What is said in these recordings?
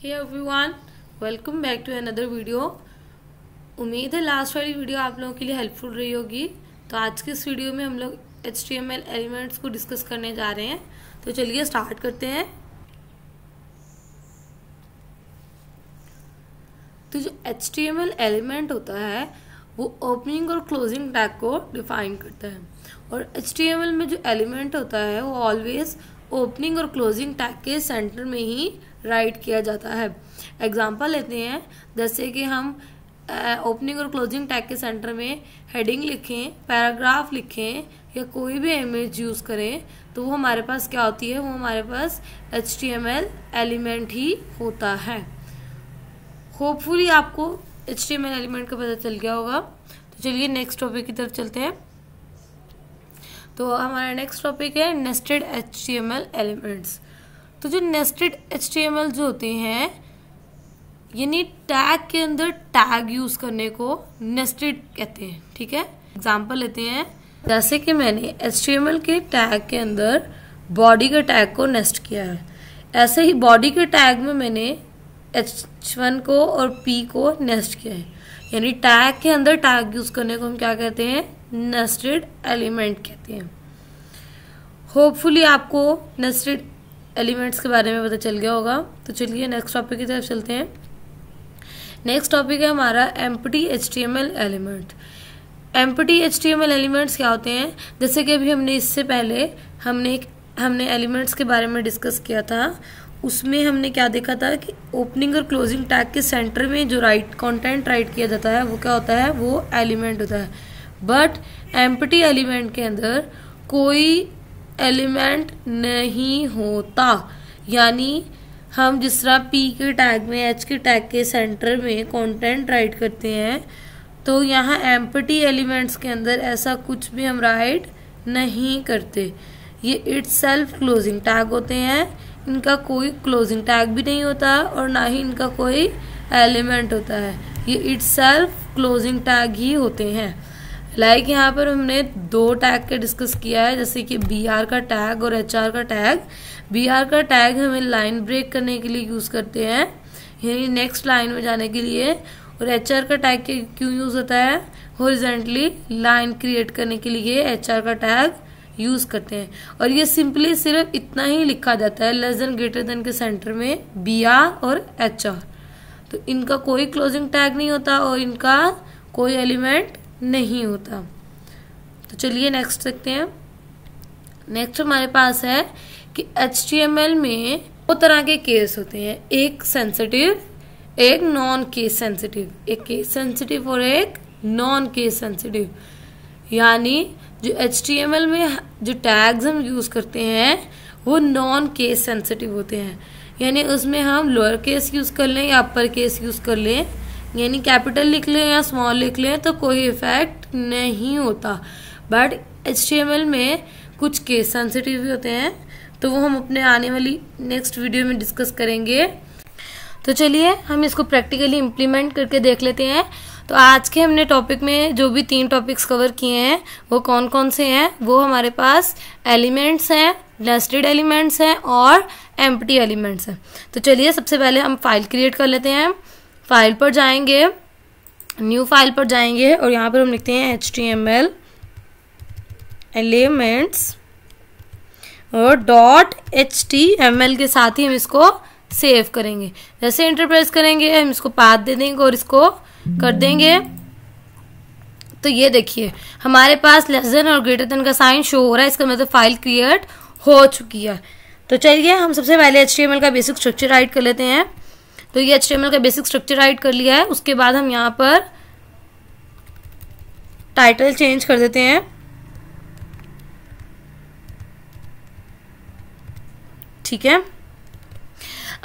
hey everyone welcome back to another video उम्मीद है last वाली वीडियो आप लोगों के लिए हेल्पफुल रही होगी तो आज के इस वीडियो में हम लोग एच एलिमेंट्स को डिस्कस करने जा रहे हैं तो चलिए स्टार्ट करते हैं तो जो एच एलिमेंट होता है वो ओपनिंग और क्लोजिंग टैग को डिफाइन करता है और एच में जो एलिमेंट होता है वो ऑलवेज ओपनिंग और क्लोजिंग टैग के सेंटर में ही राइट किया जाता है एग्जाम्पल लेते हैं जैसे कि हम ओपनिंग और क्लोजिंग टैग के सेंटर में हेडिंग लिखें पैराग्राफ लिखें या कोई भी इमेज यूज़ करें तो वो हमारे पास क्या होती है वो हमारे पास एच एलिमेंट ही होता है होपफुली आपको एच एलिमेंट का पता चल गया होगा तो चलिए नेक्स्ट टॉपिक की तरफ चलते हैं तो हमारा नेक्स्ट टॉपिक है नेस्टेड एच एलिमेंट्स तो जो नेस्टेड एच जो होते हैं यानी टैग के अंदर टैग यूज करने को नेस्टेड कहते हैं ठीक है एग्जाम्पल लेते हैं जैसे कि मैंने एच के टैग के अंदर बॉडी के टैग को नेस्ट किया है ऐसे ही बॉडी के टैग में मैंने एच वन को और पी को नेस्ट किया है यानी टैग के अंदर टैग यूज करने को हम क्या कहते हैं नेस्टेड एलिमेंट कहते हैं होपफुली आपको नेस्टेड एलिमेंट्स के बारे में पता चल गया होगा तो चलिए नेक्स्ट टॉपिक की तरफ चलते हैं नेक्स्ट टॉपिक है हमारा empty H T M L element empty H T M L elements क्या होते हैं जैसे कि अभी हमने इससे पहले हमने हमने एलिमेंट्स के बारे में डिस्कस किया था उसमें हमने क्या देखा था कि ओपनिंग और क्लोजिंग टैग के सेंटर में जो राइट कंटेंट राइट किया जाता है वो क्या होता है वो एलिमेंट होता है बट एम्पटी एलिमेंट के अंदर कोई एलिमेंट नहीं होता यानी हम जिस तरह पी के टैग में एच के टैग के सेंटर में कंटेंट राइट करते हैं तो यहाँ एम्पटी एलिमेंट्स के अंदर ऐसा कुछ भी हम राइट नहीं करते ये इट सेल्फ क्लोजिंग टैग होते हैं इनका कोई क्लोजिंग टैग भी नहीं होता और ना ही इनका कोई एलिमेंट होता है ये इट सेल्फ क्लोजिंग टैग ही होते हैं लाइक like यहाँ पर हमने दो टैग के डिस्कस किया है जैसे कि बी आर का टैग और एच आर का टैग बी आर का टैग हमें लाइन ब्रेक करने के लिए यूज़ करते हैं यानी नेक्स्ट लाइन में जाने के लिए और एच आर का टैग क्यों यूज़ होता है हॉरिजेंटली लाइन क्रिएट करने के लिए एच आर का टैग यूज़ करते हैं और ये सिंपली सिर्फ इतना ही लिखा जाता है लेस देन ग्रेटर देन के सेंटर में बी आर और एच आर तो इनका कोई क्लोजिंग टैग नहीं होता और इनका कोई एलिमेंट नहीं होता तो चलिए नेक्स्ट देखते हैं नेक्स्ट हमारे पास है कि एच में दो तरह के केस होते हैं एक सेंसिटिव एक नॉन केस सेंसिटिव एक केस सेंसिटिव और एक नॉन केस सेंसिटिव यानी जो एच में जो टैग्स हम यूज़ करते हैं वो नॉन केस सेंसिटिव होते हैं यानी उसमें हम लोअर केस यूज़ कर लें या अपर केस यूज़ कर लें यानी कैपिटल लिख लें या स्मॉल लिख लें तो कोई इफेक्ट नहीं होता बट एच में कुछ केस सेंसिटिव भी होते हैं तो वो हम अपने आने वाली नेक्स्ट वीडियो में डिस्कस करेंगे तो चलिए हम इसको प्रैक्टिकली इम्प्लीमेंट करके देख लेते हैं तो आज के हमने टॉपिक में जो भी तीन टॉपिक्स कवर किए हैं वो कौन कौन से हैं वो हमारे पास एलिमेंट्स हैं नेस्टेड एलिमेंट्स हैं और एम्प्टी एलिमेंट्स हैं तो चलिए सबसे पहले हम फाइल क्रिएट कर लेते हैं फाइल पर जाएंगे न्यू फाइल पर जाएंगे और यहाँ पर हम लिखते हैं H T M L elements और dot H T M L के साथ ही हम इसको सेव करेंगे जैसे इंटरप्रेस करेंगे हम इसको पाथ दे देंगे और इसको कर देंगे तो ये देखिए हमारे पास लेस देन और ग्रेटर देन का साइन शो हो रहा है इसका मतलब फाइल क्रिएट हो चुकी है तो चलिए हम सबसे पहले एच का बेसिक स्ट्रक्चर राइट कर लेते हैं तो ये एच का बेसिक स्ट्रक्चर राइट कर लिया है उसके बाद हम यहाँ पर टाइटल चेंज कर देते हैं ठीक है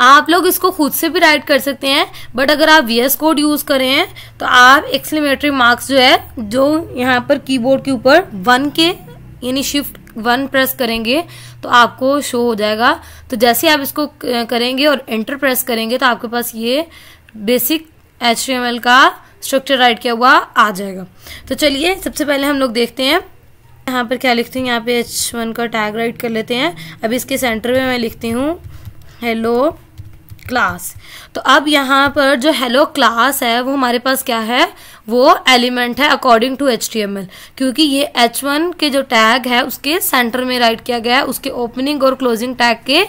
आप लोग इसको खुद से भी राइट कर सकते हैं बट अगर आप वी एस कोड यूज करें तो आप एक्सलेमेटरी मार्क्स जो है जो यहाँ पर कीबोर्ड के ऊपर वन के यानी शिफ्ट वन प्रेस करेंगे तो आपको शो हो जाएगा तो जैसे आप इसको करेंगे और एंटर प्रेस करेंगे तो आपके पास ये बेसिक एच का स्ट्रक्चर राइट किया हुआ आ जाएगा तो चलिए सबसे पहले हम लोग देखते हैं यहाँ पर क्या लिखते हैं यहाँ पे एच वन का टैग राइट कर लेते हैं अब इसके सेंटर में मैं लिखती हूँ हेलो क्लास तो अब यहाँ पर जो हेलो क्लास है वो हमारे पास क्या है वो एलिमेंट है अकॉर्डिंग टू एच क्योंकि ये वन के जो टैग है उसके सेंटर में राइट किया गया है उसके ओपनिंग और क्लोजिंग टैग के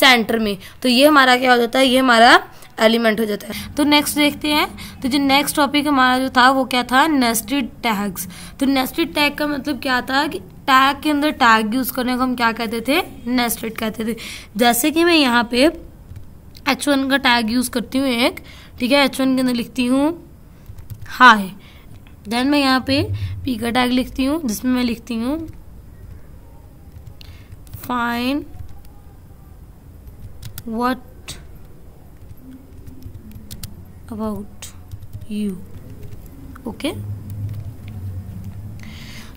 सेंटर में तो ये हमारा क्या हो जाता है ये हमारा एलिमेंट हो जाता है तो नेक्स्ट देखते हैं तो जो नेक्स्ट टॉपिक हमारा जो था वो क्या था नेस्टेड टैग्स तो नेस्टेड टैग का मतलब क्या था कि टैग के अंदर टैग यूज करने को हम क्या कहते थे नेस्टेड कहते थे जैसे कि मैं यहाँ पे एच वन का टैग यूज करती हूँ एक ठीक है एच वन के अंदर लिखती हूँ हा है देन मैं यहाँ पे पी का टैग लिखती हूँ जिसमें मैं लिखती हूँ fine what about you okay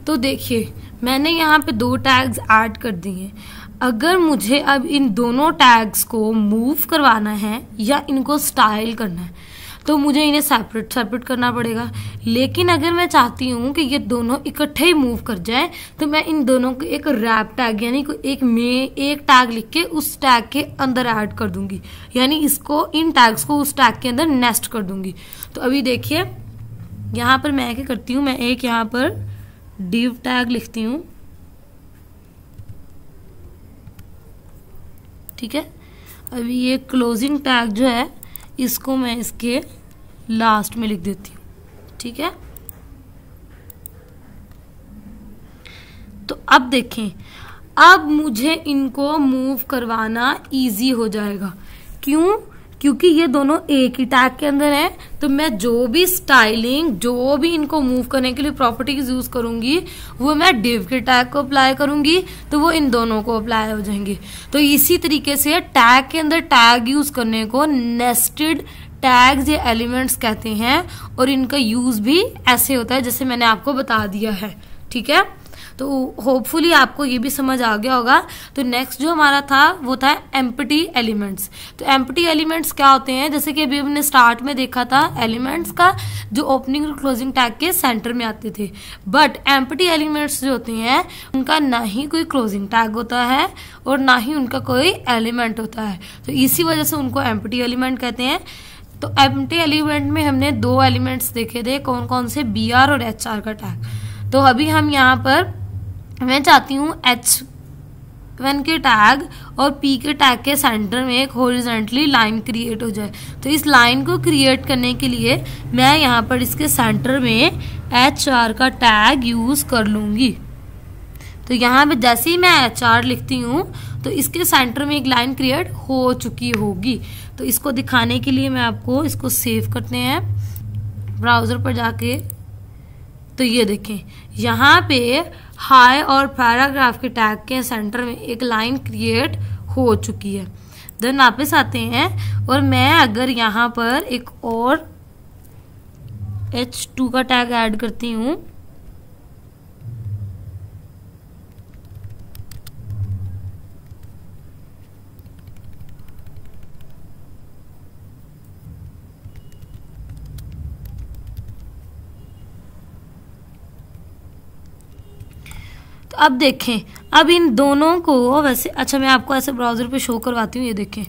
तो देखिए मैंने यहाँ पे दो टैग्स ऐड कर दिए हैं अगर मुझे अब इन दोनों टैग्स को मूव करवाना है या इनको स्टाइल करना है तो मुझे इन्हें सेपरेट सेपरेट करना पड़ेगा लेकिन अगर मैं चाहती हूँ कि ये दोनों इकट्ठे ही मूव कर जाए तो मैं इन दोनों को एक रैप टैग यानी एक मे एक टैग लिख के उस टैग के अंदर ऐड कर दूंगी यानी इसको इन टैग्स को उस टैग के अंदर नेस्ट कर दूंगी तो अभी देखिए यहाँ पर मैं क्या करती हूँ मैं एक यहाँ पर डिव टैग लिखती हूँ ठीक है अभी ये क्लोजिंग टैग जो है इसको मैं इसके लास्ट में लिख देती हूँ ठीक है तो अब देखें अब मुझे इनको मूव करवाना इजी हो जाएगा क्यों क्योंकि ये दोनों एक ही टैग के अंदर है तो मैं जो भी स्टाइलिंग जो भी इनको मूव करने के लिए प्रॉपर्टीज यूज करूंगी वो मैं डिव के टैग को अप्लाई करूंगी तो वो इन दोनों को अप्लाई हो जाएंगे तो इसी तरीके से टैग के अंदर टैग यूज करने को नेस्टेड टैग्स या एलिमेंट्स कहते हैं और इनका यूज भी ऐसे होता है जैसे मैंने आपको बता दिया है ठीक है तो होपफुली आपको ये भी समझ आ गया होगा तो नेक्स्ट जो हमारा था वो था एम्पटी एलिमेंट्स तो एम्पटी एलिमेंट्स क्या होते हैं जैसे कि अभी हमने स्टार्ट में देखा था एलिमेंट्स का जो ओपनिंग और क्लोजिंग टैग के सेंटर में आते थे बट एम्पटी एलिमेंट्स जो होते हैं उनका ना ही कोई क्लोजिंग टैग होता है और ना ही उनका कोई एलिमेंट होता है तो इसी वजह से उनको एम्पटी एलिमेंट कहते हैं तो एम्पटी एलिमेंट में हमने दो एलिमेंट्स देखे थे कौन कौन से बी आर और एच आर का टैग तो अभी हम यहाँ पर मैं चाहती हूँ एच वन के टैग और पी के टैग के सेंटर में एक हॉरिजेंटली लाइन क्रिएट हो जाए तो इस लाइन को क्रिएट करने के लिए मैं यहाँ पर इसके सेंटर में एच आर का टैग यूज़ कर लूँगी तो यहाँ पे जैसे ही मैं एच आर लिखती हूँ तो इसके सेंटर में एक लाइन क्रिएट हो चुकी होगी तो इसको दिखाने के लिए मैं आपको इसको सेव करते हैं ब्राउज़र पर जाके तो ये देखें यहाँ पे हाई और पैराग्राफ के टैग के सेंटर में एक लाइन क्रिएट हो चुकी है देन वापस आते हैं और मैं अगर यहाँ पर एक और एच टू का टैग ऐड करती हूँ अब देखें अब इन दोनों को वैसे अच्छा मैं आपको ऐसे ब्राउज़र पे शो करवाती हूँ ये देखें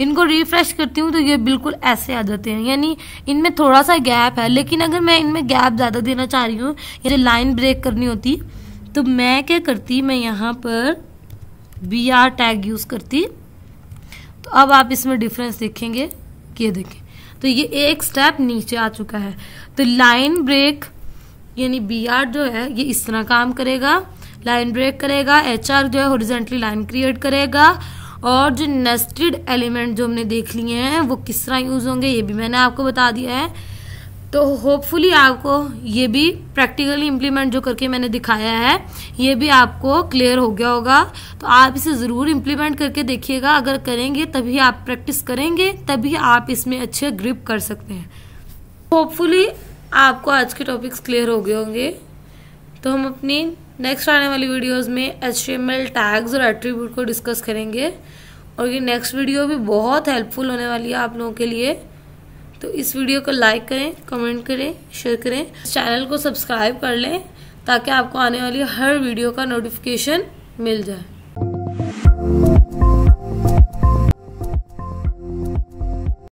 इनको रिफ्रेश करती हूँ तो ये बिल्कुल ऐसे आ जाते हैं यानी इनमें थोड़ा सा गैप है लेकिन अगर मैं इनमें गैप ज़्यादा देना चाह रही हूँ यानी लाइन ब्रेक करनी होती तो मैं क्या करती मैं यहाँ पर बी आर टैग यूज़ करती तो अब आप इसमें डिफरेंस देखेंगे कि ये देखें तो ये एक स्टेप नीचे आ चुका है तो लाइन ब्रेक यानी बी आर जो है ये इस तरह काम करेगा लाइन ब्रेक करेगा एच जो है हॉरिजेंटली लाइन क्रिएट करेगा और जो नेस्टेड एलिमेंट जो हमने देख लिए हैं वो किस तरह यूज़ होंगे ये भी मैंने आपको बता दिया है तो होपफुली आपको ये भी प्रैक्टिकली इम्प्लीमेंट जो करके मैंने दिखाया है ये भी आपको क्लियर हो गया होगा तो आप इसे ज़रूर इम्प्लीमेंट करके देखिएगा अगर करेंगे तभी आप प्रैक्टिस करेंगे तभी आप इसमें अच्छे ग्रिप कर सकते हैं होपफुली आपको आज के टॉपिक्स क्लियर हो गए होंगे तो हम अपनी नेक्स्ट आने वाली वीडियोस में एच टैग्स और एट्रीब्यूट को डिस्कस करेंगे और ये नेक्स्ट वीडियो भी बहुत हेल्पफुल होने वाली है आप लोगों के लिए तो इस वीडियो को लाइक करें कमेंट करें शेयर करें चैनल को सब्सक्राइब कर लें ताकि आपको आने वाली हर वीडियो का नोटिफिकेशन मिल जाए